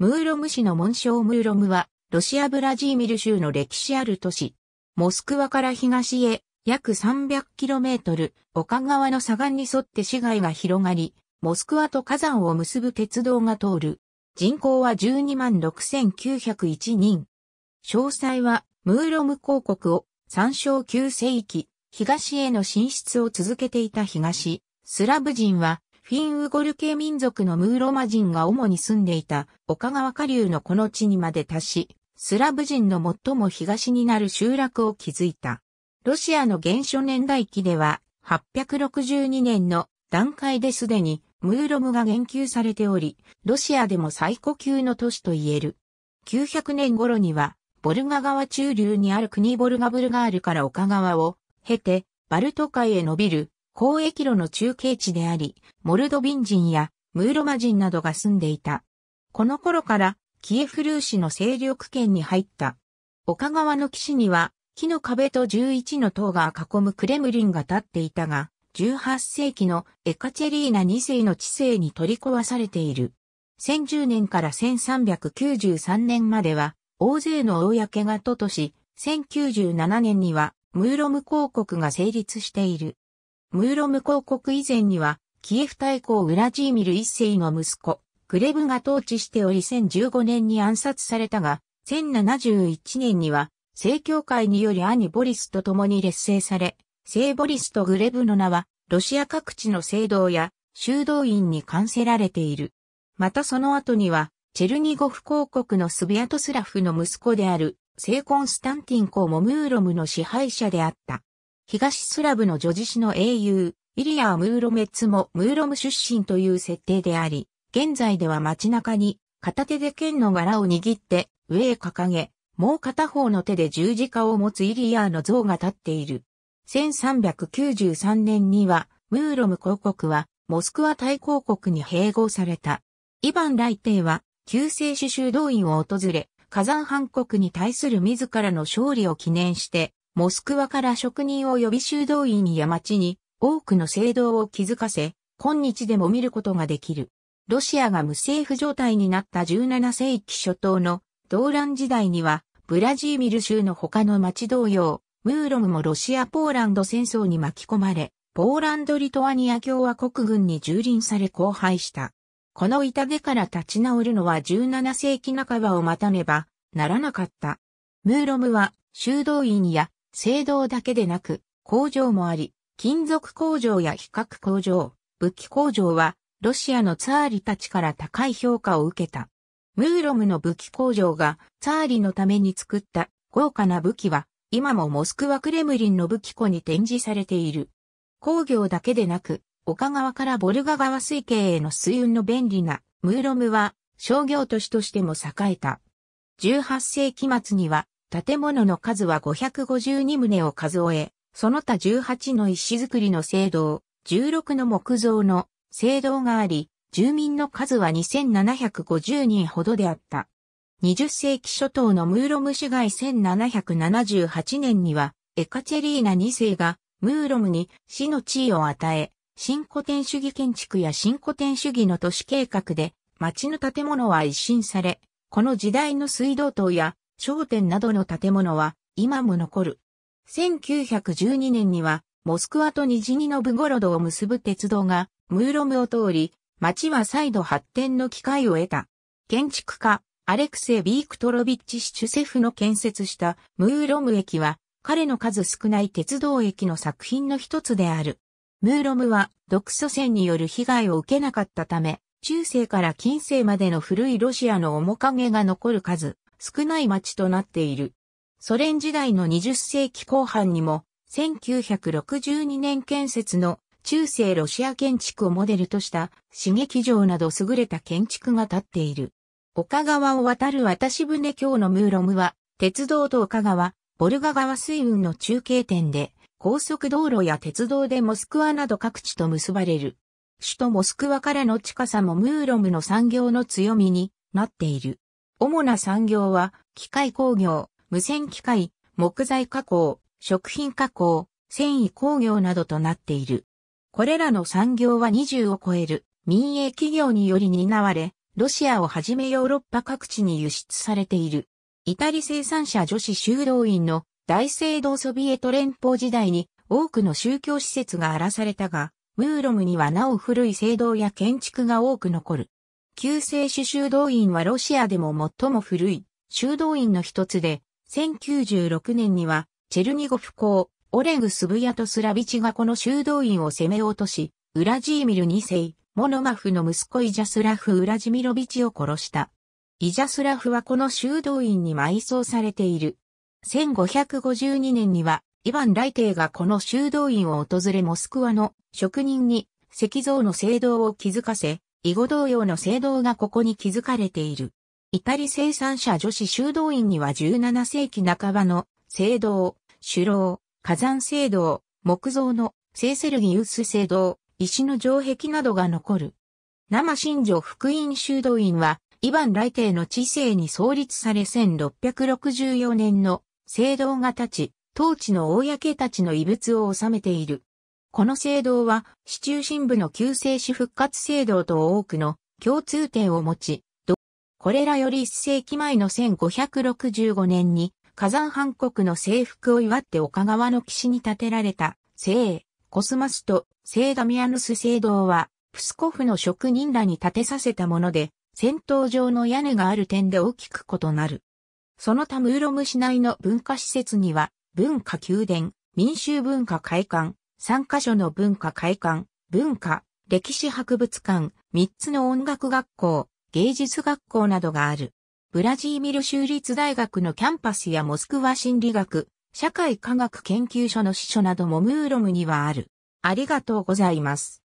ムーロム市の紋章ムーロムは、ロシアブラジーミル州の歴史ある都市。モスクワから東へ約 300km、丘川の左岸に沿って市街が広がり、モスクワと火山を結ぶ鉄道が通る。人口は126,901人。詳細は、ムーロム公国を参照旧世紀、東への進出を続けていた東、スラブ人はフィンウゴル系民族のムーロマ人が主に住んでいた岡川下流のこの地にまで達し、スラブ人の最も東になる集落を築いた。ロシアの原初年代記では、862年の段階ですでにムーロムが言及されており、ロシアでも最古級の都市と言える。900年頃には、ボルガ川中流にある国ボルガブルガールから岡川を経て、バルト海へ伸びる交易路の中継地であり、モルドビン人やムーロマ人などが住んでいた。この頃からキエフルーシの勢力圏に入った。丘川の岸には木の壁と11の塔が囲むクレムリンが立っていたが、18世紀のエカチェリーナ2世の知性に取り壊されている。1010年から1393年までは大勢の公が都とし、1097年にはムーロム公国が成立している。ムーロム公国以前には、キエフ大公ウラジーミル一世の息子、グレブが統治しており1015年に暗殺されたが、1071年には、正教会により兄ボリスと共に劣勢され、聖ボリスとグレブの名は、ロシア各地の聖堂や修道院に冠せられている。またその後には、チェルニゴフ公国のスビアトスラフの息子である、聖コンスタンティン公もムーロムの支配者であった。東スラブの女児史の英雄、イリアー・ムーロメッツもムーロム出身という設定であり、現在では街中に片手で剣の柄を握って上へ掲げ、もう片方の手で十字架を持つイリアーの像が立っている。1393年には、ムーロム公国は、モスクワ大公国に併合された。イヴァン来帝は、救世主修道院を訪れ、火山藩国に対する自らの勝利を記念して、モスクワから職人を呼び修道院や町に多くの聖堂を築かせ、今日でも見ることができる。ロシアが無政府状態になった17世紀初頭の動乱時代には、ブラジーミル州の他の町同様、ムーロムもロシア・ポーランド戦争に巻き込まれ、ポーランド・リトアニア共和国軍に蹂躙され荒廃した。この痛手から立ち直るのは17世紀半ばを待たねばならなかった。ムーロムは修道院や青銅だけでなく、工場もあり、金属工場や比較工場、武器工場は、ロシアのツァーリたちから高い評価を受けた。ムーロムの武器工場がツァーリのために作った豪華な武器は、今もモスクワクレムリンの武器庫に展示されている。工業だけでなく、岡川からボルガ川水系への水運の便利なムーロムは商業都市としても栄えた。18世紀末には建物の数は552棟を数え、その他18の石造りの聖堂、16の木造の聖堂があり、住民の数は2750人ほどであった。20世紀初頭のムーロム市街1778年には、エカチェリーナ2世がムーロムに市の地位を与え、新古典主義建築や新古典主義の都市計画で、町の建物は一新され、この時代の水道塔や商店などの建物は今も残る。1912年には、モスクワとニジニノブゴロドを結ぶ鉄道が、ムーロムを通り、街は再度発展の機会を得た。建築家、アレクセイ・ビークトロビッチ・シチュセフの建設したムーロム駅は、彼の数少ない鉄道駅の作品の一つである。ムーロムは、独祖戦による被害を受けなかったため、中世から近世までの古いロシアの面影が残る数、少ない町となっている。ソ連時代の20世紀後半にも、1962年建設の中世ロシア建築をモデルとした刺激場など優れた建築が建っている。岡川を渡る渡し船橋のムーロムは、鉄道と岡川、ボルガ川水運の中継点で、高速道路や鉄道でモスクワなど各地と結ばれる。首都モスクワからの近さもムーロムの産業の強みになっている。主な産業は、機械工業、無線機械、木材加工、食品加工、繊維工業などとなっている。これらの産業は20を超える民営企業により担われ、ロシアをはじめヨーロッパ各地に輸出されている。イタリ生産者女子修道院の大聖堂ソビエト連邦時代に多くの宗教施設が荒らされたが、ムーロムにはなお古い聖堂や建築が多く残る。旧世主修道院はロシアでも最も古い修道院の一つで、1096年には、チェルニゴフ公、オレグ・スブヤト・スラビチがこの修道院を攻め落とし、ウラジーミル2世、モノマフの息子イジャスラフ・ウラジミロビチを殺した。イジャスラフはこの修道院に埋葬されている。1552年には、イヴァン・ライテイがこの修道院を訪れモスクワの職人に石像の聖堂を築かせ、囲碁同様の聖堂がここに築かれている。イタリ生産者女子修道院には17世紀半ばの聖堂、主楼、火山聖堂、木造の聖セルギウス聖堂、石の城壁などが残る。生新女福音修道院は、イヴァン来帝の治世に創立され1664年の聖堂が立ち、当地の公たちの遺物を収めている。この聖堂は、市中心部の旧聖史復活聖堂と多くの共通点を持ち、これらより1世紀前の1565年に、火山藩国の征服を祝って岡川の岸に建てられた、聖、コスマスと聖ダミアヌス聖堂は、プスコフの職人らに建てさせたもので、戦闘場の屋根がある点で大きく異なる。その他ムーロム市内の文化施設には、文化宮殿、民衆文化会館、3カ所の文化会館、文化、歴史博物館、3つの音楽学校、芸術学校などがある。ブラジーミル州立大学のキャンパスやモスクワ心理学、社会科学研究所の司書などもムーロムにはある。ありがとうございます。